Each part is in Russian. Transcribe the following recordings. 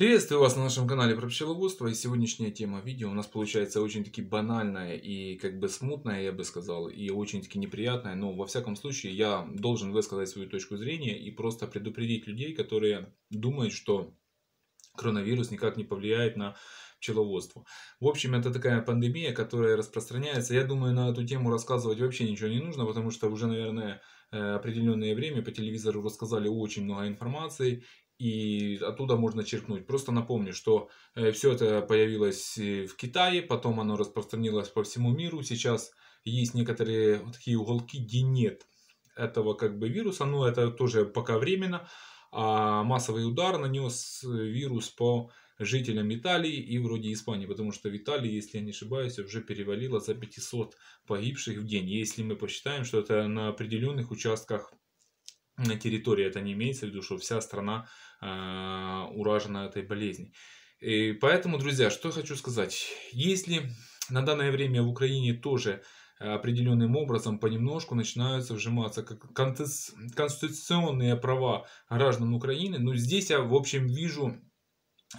Приветствую вас на нашем канале про пчеловодство и сегодняшняя тема видео у нас получается очень таки банальная и как бы смутная, я бы сказал, и очень таки неприятная, но во всяком случае я должен высказать свою точку зрения и просто предупредить людей, которые думают, что коронавирус никак не повлияет на пчеловодство. В общем, это такая пандемия, которая распространяется. Я думаю, на эту тему рассказывать вообще ничего не нужно, потому что уже, наверное, э, определенное время по телевизору рассказали очень много информации, и оттуда можно черкнуть. Просто напомню, что э, все это появилось э, в Китае, потом оно распространилось по всему миру. Сейчас есть некоторые вот такие уголки, где нет этого как бы вируса, но это тоже пока временно. А массовый удар нанес э, вирус по жителям Италии и вроде Испании, потому что в Италии, если я не ошибаюсь, уже перевалило за 500 погибших в день. Если мы посчитаем, что это на определенных участках на территории. Это не имеется в виду, что вся страна э, уражена этой болезнью. И поэтому, друзья, что я хочу сказать. Если на данное время в Украине тоже определенным образом понемножку начинаются вжиматься конституционные права граждан Украины, но ну, здесь я, в общем, вижу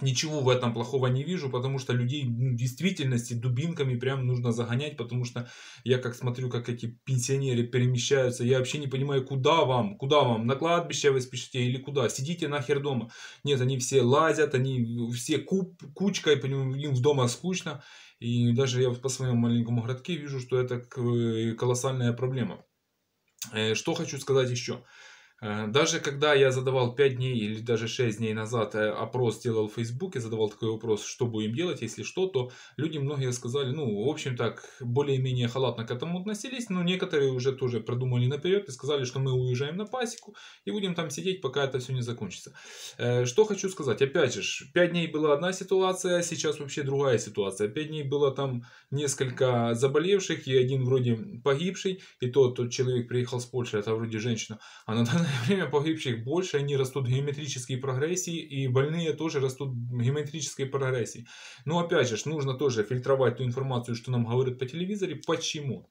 ничего в этом плохого не вижу, потому что людей ну, в действительности дубинками прям нужно загонять, потому что я как смотрю, как эти пенсионеры перемещаются, я вообще не понимаю, куда вам, куда вам, на кладбище вы спешите или куда, сидите нахер дома. Нет, они все лазят, они все куп кучкой, им в дома скучно, и даже я по своему маленькому городке вижу, что это э, колоссальная проблема. Э, что хочу сказать еще. Э, даже когда я задавал 5 дней или даже 6 дней назад э, опрос делал в Фейсбуке, задавал такой вопрос, что будем делать, если что, то люди многие сказали, ну, в общем так, более-менее халатно к этому относились, но некоторые уже тоже продумали наперед и сказали, что мы уезжаем на пасеку и будем там сидеть, пока это все не закончится. Э, что хочу сказать, опять же, 5 дней была одна ситуация, сейчас вообще другая ситуация. 5 дней было там несколько заболевших и один вроде погибший, и тот, тот человек приехал с Польши, это а вроде женщина, она данное время погибших больше, они растут в геометрической прогрессии, и больные тоже растут в геометрической прогрессии. Но опять же, нужно тоже фильтровать ту информацию, что нам говорят по телевизоре. Почему?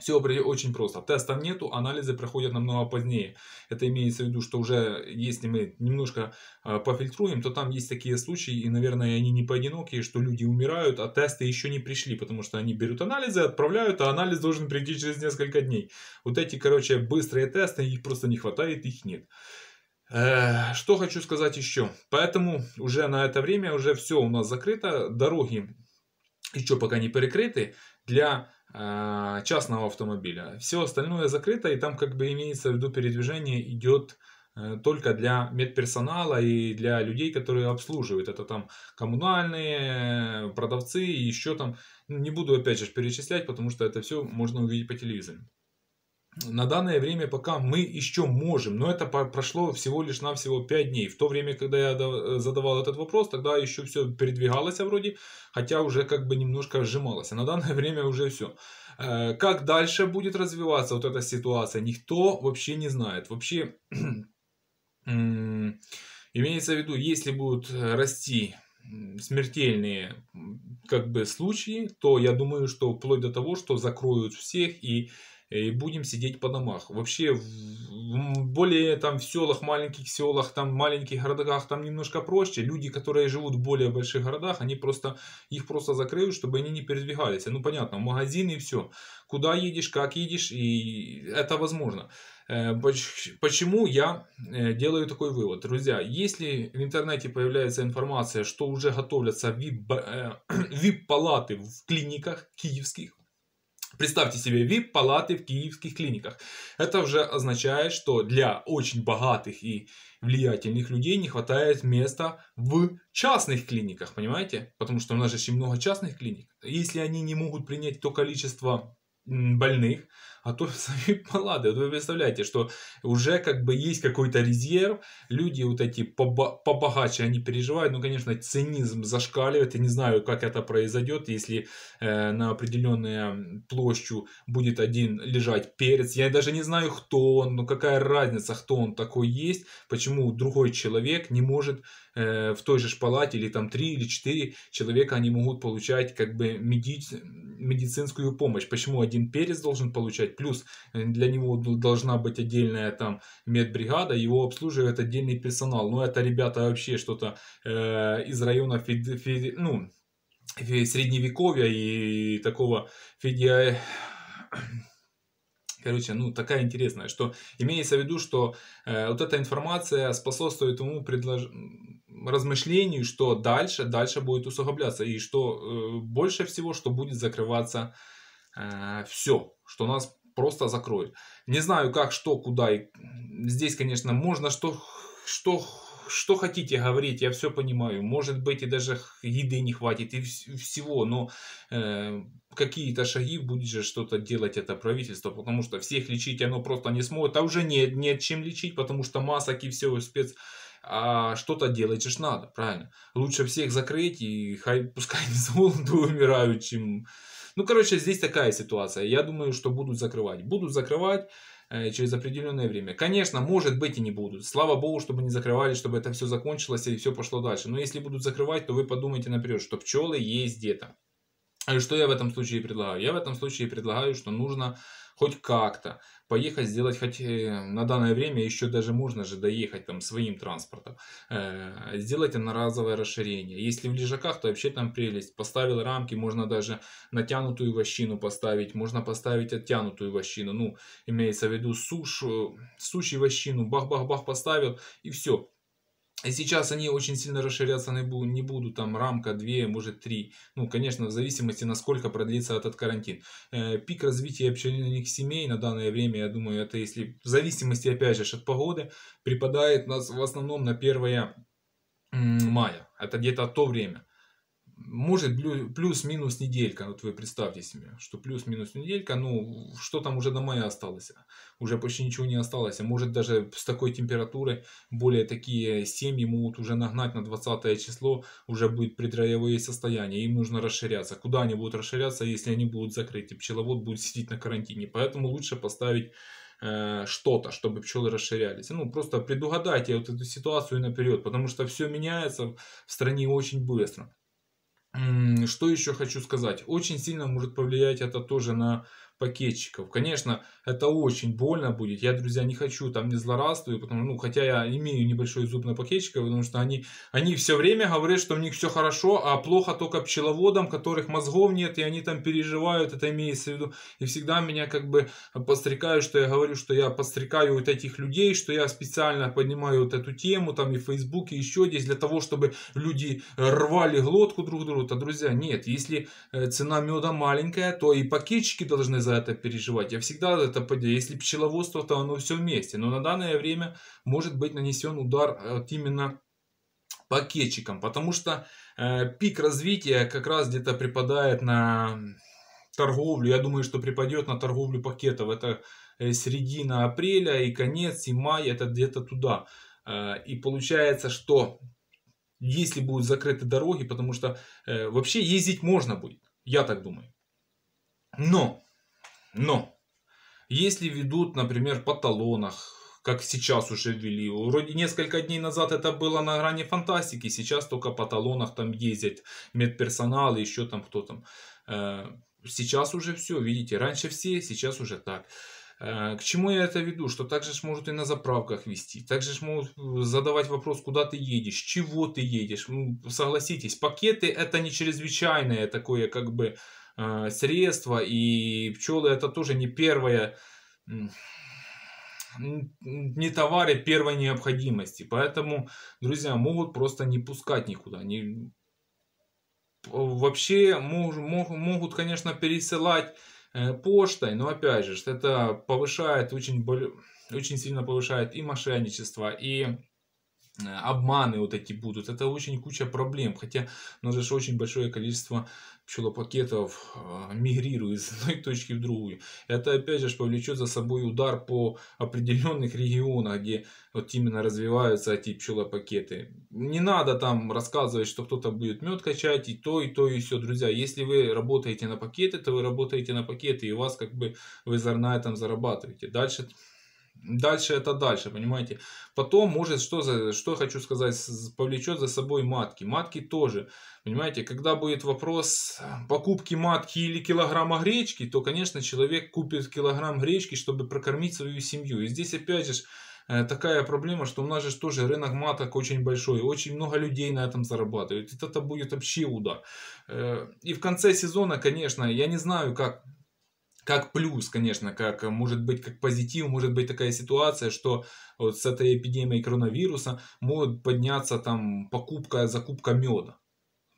Все очень просто. Теста нету, анализы проходят намного позднее. Это имеется в виду, что уже если мы немножко а, пофильтруем, то там есть такие случаи, и, наверное, они не поодинокие, что люди умирают, а тесты еще не пришли, потому что они берут анализы, отправляют, а анализ должен прийти через несколько дней. Вот эти, короче, быстрые тесты, их просто не хватает, их нет. Э, что хочу сказать еще. Поэтому уже на это время уже все у нас закрыто, дороги еще пока не перекрыты. Для Э, частного автомобиля. Все остальное закрыто, и там как бы имеется в виду передвижение идет э, только для медперсонала и для людей, которые обслуживают. Это там коммунальные, э, продавцы и еще там. Не буду опять же перечислять, потому что это все можно увидеть по телевизору на данное время пока мы еще можем, но это прошло всего лишь на всего 5 дней. В то время, когда я э, задавал этот вопрос, тогда еще все передвигалось вроде, хотя уже как бы немножко сжималось. А на данное время уже все. Э, как дальше будет развиваться вот эта ситуация, никто вообще не знает. Вообще, имеется в виду, если будут э, расти смертельные как бы случаи, то я думаю, что вплоть до того, что закроют всех и и будем сидеть по домах. Вообще, в более там в селах, маленьких селах, там маленьких городах, там немножко проще. Люди, которые живут в более больших городах, они просто, их просто закрыют, чтобы они не передвигались. Ну, понятно, в магазин и все. Куда едешь, как едешь, и это возможно. Э, почему я э, делаю такой вывод? Друзья, если в интернете появляется информация, что уже готовятся VIP-палаты э, в клиниках киевских, Представьте себе VIP-палаты в киевских клиниках. Это уже означает, что для очень богатых и влиятельных людей не хватает места в частных клиниках, понимаете? Потому что у нас же очень много частных клиник. Если они не могут принять то количество больных, а то сами палаты. Вот а вы представляете, что уже как бы есть какой-то резерв, люди вот эти поба- побогаче, они переживают, ну, конечно, цинизм зашкаливает, я не знаю, как это произойдет, если э, на определенную площадь будет один лежать перец, я даже не знаю, кто он, но какая разница, кто он такой есть, почему другой человек не может э, в той же палате или там три или четыре человека они могут получать как бы медицинскую помощь, почему один перец должен получать работать, плюс э, для него должна быть отдельная там медбригада, его обслуживает отдельный персонал. Но ну, это ребята вообще что-то э, из района фед, фед, ну, средневековья и такого федиа... Короче, ну такая интересная, что имеется в виду, что э, вот эта информация способствует ему предлож... размышлению, что дальше, дальше будет усугубляться, и что э, больше всего, что будет закрываться э, все, что нас просто закроют. Не знаю, как, что, куда. И здесь, конечно, можно что, что, что хотите говорить, я все понимаю. Может быть, и даже еды не хватит, и всего. Но э, какие-то шаги будет же что-то делать это правительство, потому что всех лечить оно просто не сможет. А уже нет, нет чем лечить, потому что масок и все, спец... А что-то делать же надо, правильно? Лучше всех закрыть и хай, пускай с голоду умирают, чем ну, короче, здесь такая ситуация. Я думаю, что будут закрывать. Будут закрывать э, через определенное время. Конечно, может быть и не будут. Слава богу, чтобы не закрывали, чтобы это все закончилось и все пошло дальше. Но если будут закрывать, то вы подумайте наперед, что пчелы есть где-то. Э, что я в этом случае предлагаю? Я в этом случае предлагаю, что нужно хоть как-то, поехать сделать хоть э, на данное время еще даже можно же доехать там своим транспортом, э, сделать одноразовое расширение. Если в лежаках, то вообще там прелесть. Поставил рамки, можно даже натянутую вощину поставить, можно поставить оттянутую вощину, ну, имеется в виду суш, суши вощину, бах-бах-бах поставил и все и сейчас они очень сильно расширяться не будут, не будут, там рамка 2, может 3. Ну, конечно, в зависимости, насколько продлится этот карантин. Э, пик развития пчелиных семей на данное время, я думаю, это если в зависимости, опять же, от погоды, припадает нас в основном на 1 мая. Это где-то то время может плюс-минус неделька, вот вы представьте себе, что плюс-минус неделька, ну что там уже до мая осталось, уже почти ничего не осталось, может даже с такой температурой более такие семьи могут уже нагнать на 20 число, уже будет предраевое состояние, им нужно расширяться, куда они будут расширяться, если они будут закрыты, пчеловод будет сидеть на карантине, поэтому лучше поставить э, что-то, чтобы пчелы расширялись. Ну, просто предугадайте вот эту ситуацию наперед, потому что все меняется в стране очень быстро. Что еще хочу сказать? Очень сильно может повлиять это тоже на пакетчиков. Конечно, это очень больно будет. Я, друзья, не хочу, там не злорадствую, потому, ну, хотя я имею небольшой зуб на пакетчиков, потому что они, они все время говорят, что у них все хорошо, а плохо только пчеловодам, которых мозгов нет, и они там переживают, это имеется в виду. И всегда меня как бы подстрекают, что я говорю, что я подстрекаю вот этих людей, что я специально поднимаю вот эту тему, там и в Фейсбуке, и еще здесь, для того, чтобы люди рвали глотку друг другу. Да, друзья, нет, если э, цена меда маленькая, то и пакетчики должны за это переживать. Я всегда это поделю. Если пчеловодство, то оно все вместе. Но на данное время может быть нанесен удар вот именно пакетчиком, потому что э, пик развития как раз где-то припадает на торговлю. Я думаю, что припадет на торговлю пакетов. Это э, середина апреля и конец, и май, это где-то туда. Э, и получается, что если будут закрыты дороги, потому что э, вообще ездить можно будет, я так думаю. Но но если ведут, например, по талонах, как сейчас уже ввели, Вроде несколько дней назад это было на грани фантастики, сейчас только по талонах там ездят медперсонал и еще там кто там. Э, сейчас уже все, видите, раньше все, сейчас уже так. Э, к чему я это веду? Что также ж может и на заправках вести, также ж могут задавать вопрос, куда ты едешь, чего ты едешь. Согласитесь, пакеты это не чрезвычайное такое как бы Э, средства, и пчелы это тоже не первое, не товары первой необходимости. Поэтому, друзья, могут просто не пускать никуда. они Вообще мог, мог, могут, конечно, пересылать э, почтой, но опять же, это повышает очень, очень сильно повышает и мошенничество, и Э, обманы вот эти будут. Это очень куча проблем. Хотя у нас же очень большое количество пчелопакетов э, мигрирует из одной точки в другую. Это опять же повлечет за собой удар по определенных регионах, где вот именно развиваются эти пчелопакеты. Не надо там рассказывать, что кто-то будет мед качать и то, и то, и все. Друзья, если вы работаете на пакеты, то вы работаете на пакеты и у вас как бы вы на этом зарабатываете. Дальше Дальше это дальше, понимаете. Потом может, что, за, что хочу сказать, повлечет за собой матки. Матки тоже, понимаете, когда будет вопрос э, покупки матки или килограмма гречки, то, конечно, человек купит килограмм гречки, чтобы прокормить свою семью. И здесь опять же э, такая проблема, что у нас же тоже рынок маток очень большой, очень много людей на этом зарабатывают. это будет вообще удар. Э, и в конце сезона, конечно, я не знаю, как как плюс, конечно, как может быть как позитив, может быть такая ситуация, что вот с этой эпидемией коронавируса может подняться там покупка, закупка меда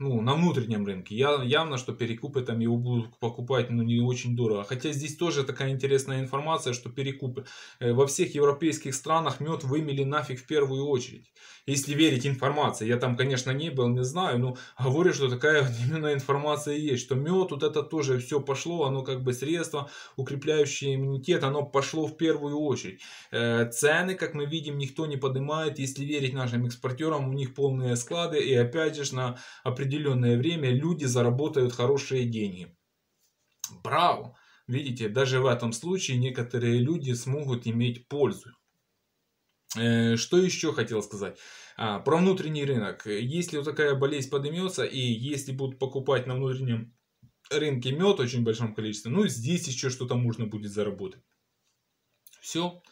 ну, на внутреннем рынке. Я, явно, что перекупы там его будут покупать, ну, не очень дорого. Хотя здесь тоже такая интересная информация, что перекупы э, во всех европейских странах мед вымели нафиг в первую очередь. Если верить информации. Я там, конечно, не был, не знаю, но говорю, что такая именно информация есть, что мед, вот это тоже все пошло, оно как бы средство, укрепляющее иммунитет, оно пошло в первую очередь. Э, цены, как мы видим, никто не поднимает. Если верить нашим экспортерам, у них полные склады и опять же на определенные определенное время люди заработают хорошие деньги. Браво! Видите, даже в этом случае некоторые люди смогут иметь пользу. Э, что еще хотел сказать? А, про внутренний рынок. Если вот такая болезнь поднимется, и если будут покупать на внутреннем рынке мед в очень большом количестве, ну здесь еще что-то можно будет заработать. Все.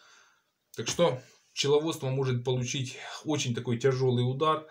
Так что пчеловодство может получить очень такой тяжелый удар,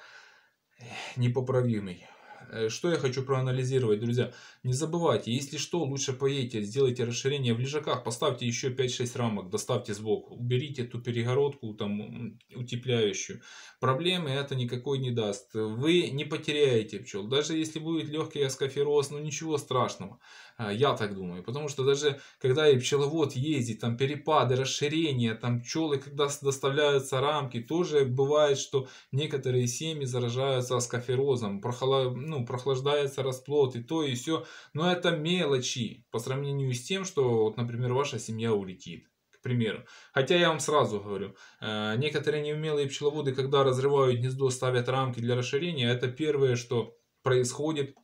э, непоправимый. Э, что я хочу проанализировать, друзья? Не забывайте, если что, лучше поедете, сделайте расширение в лежаках, поставьте еще 5-6 рамок, доставьте сбоку, уберите эту перегородку там утепляющую. Проблемы это никакой не даст. Вы не потеряете пчел. Даже если будет легкий аскофероз, ну ничего страшного. А, я так думаю, потому что даже когда и пчеловод ездит, там перепады, расширения, там пчелы, когда доставляются рамки, тоже бывает, что некоторые семьи заражаются аскоферозом, прохла... ну, прохлаждается расплод и то и все. Но это мелочи по сравнению с тем, что, вот, например, ваша семья улетит. К примеру. Хотя я вам сразу говорю, э, некоторые неумелые пчеловоды, когда разрывают гнездо, ставят рамки для расширения, это первое, что происходит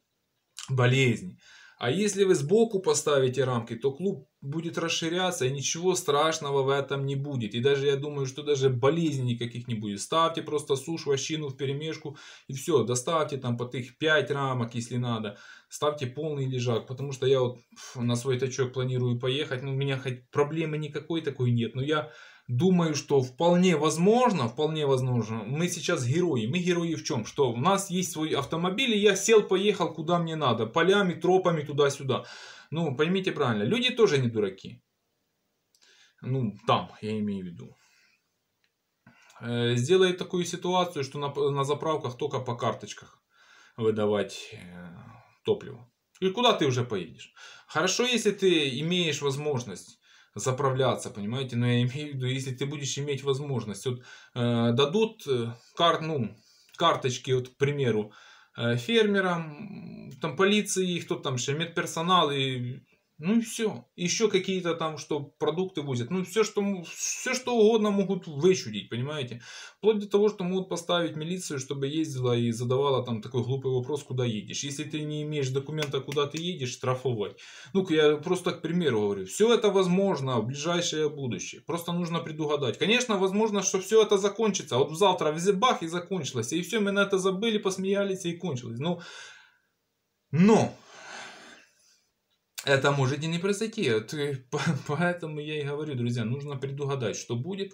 болезнь. А если вы сбоку поставите рамки, то клуб будет расширяться, и ничего страшного в этом не будет. И даже я думаю, что даже болезней никаких не будет. Ставьте просто суш, вощину в перемешку, и все, доставьте там под их 5 рамок, если надо. Ставьте полный лежак, потому что я вот на свой тачок планирую поехать. Ну, у меня хоть проблемы никакой такой нет, но я думаю, что вполне возможно, вполне возможно, мы сейчас герои. Мы герои в чем? Что у нас есть свой автомобиль, и я сел, поехал куда мне надо, полями, тропами, туда-сюда. Ну, поймите правильно, люди тоже не дураки. Ну, там, я имею в виду. Э, сделает такую ситуацию, что на, на заправках только по карточках выдавать э, топливо. И куда ты уже поедешь? Хорошо, если ты имеешь возможность заправляться, понимаете? Но я имею в виду, если ты будешь иметь возможность, вот э, дадут э, кар, ну, карточки, вот, к примеру, э, фермерам, там полиции, кто там еще, медперсонал и ну и все. Еще какие-то там, что продукты возят. Ну все что, все, что угодно могут вычудить, понимаете? Вплоть до того, что могут поставить милицию, чтобы ездила и задавала там такой глупый вопрос, куда едешь. Если ты не имеешь документа, куда ты едешь, штрафовать. Ну, я просто к примеру говорю. Все это возможно в ближайшее будущее. Просто нужно предугадать. Конечно, возможно, что все это закончится. Вот завтра в бах и закончилось. И все, мы на это забыли, посмеялись и кончилось. Но, но это может и не произойти. Поэтому я и говорю, друзья, нужно предугадать, что будет,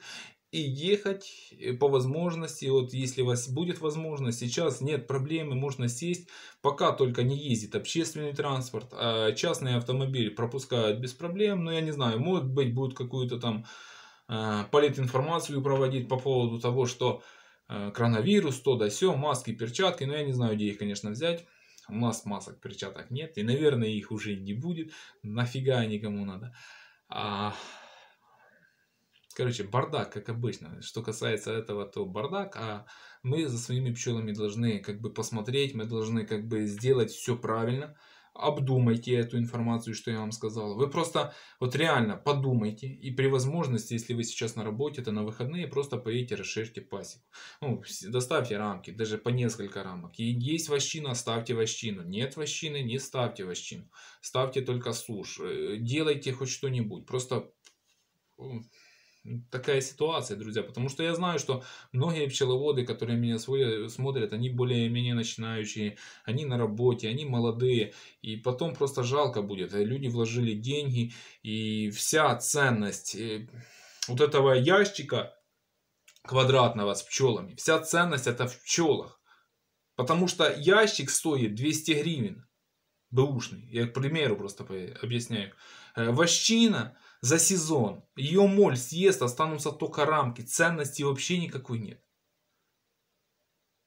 и ехать э, по возможности, вот если у вас будет возможность, сейчас нет проблемы, можно сесть, пока только не ездит общественный транспорт, а частный автомобиль пропускают без проблем, но ну, я не знаю, может быть, будут какую-то там э, политинформацию проводить по поводу того, что э, коронавирус, то да сё, маски, перчатки, но я не знаю, где их, конечно, взять. У нас масок перчаток нет, и, наверное, их уже не будет. Нафига никому надо. А... Короче, бардак, как обычно. Что касается этого, то бардак, а мы за своими пчелами должны как бы посмотреть, мы должны как бы сделать все правильно обдумайте эту информацию, что я вам сказал. Вы просто вот реально подумайте и при возможности, если вы сейчас на работе, то на выходные просто поедете расширьте пасеку. Ну, доставьте рамки, даже по несколько рамок. И есть вощина, ставьте вощину. Нет вощины, не ставьте вощину. Ставьте только суш. Э, делайте хоть что-нибудь. Просто такая ситуация, друзья, потому что я знаю, что многие пчеловоды, которые меня свой смотрят, они более-менее начинающие, они на работе, они молодые, и потом просто жалко будет. Люди вложили деньги, и вся ценность э, вот этого ящика квадратного с пчелами, вся ценность это в пчелах. Потому что ящик стоит 200 гривен, бэушный, я к примеру просто объясняю. Э, вощина за сезон. Ее моль съест, останутся только рамки. Ценности вообще никакой нет.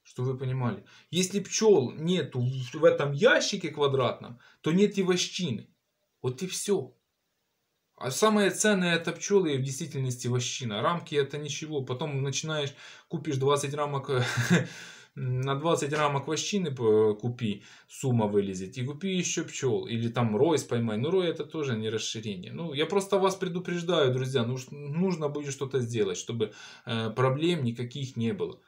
что вы понимали. Если пчел нету в этом ящике квадратном, то нет и вощины. Вот и все. А самое ценное это пчелы и в действительности вощина. Рамки это ничего. Потом начинаешь, купишь 20 рамок на 20 рамок вощины купи, сумма вылезет, и купи еще пчел, или там рой поймай. Ну, рой это тоже не расширение. Ну, я просто вас предупреждаю, друзья, нужно, нужно будет что-то сделать, чтобы э, проблем никаких не было.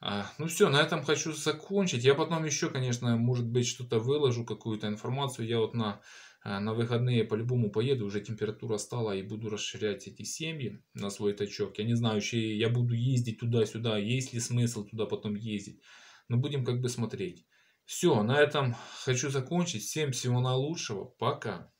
А, ну все, на этом хочу закончить. Я потом еще, конечно, может быть, что-то выложу, какую-то информацию. Я вот на а, на выходные по-любому поеду, уже температура стала и буду расширять эти семьи на свой тачок. Я не знаю, еще я буду ездить туда-сюда, есть ли смысл туда потом ездить. Но будем как бы смотреть. Все, на этом хочу закончить. Всем всего наилучшего. Пока.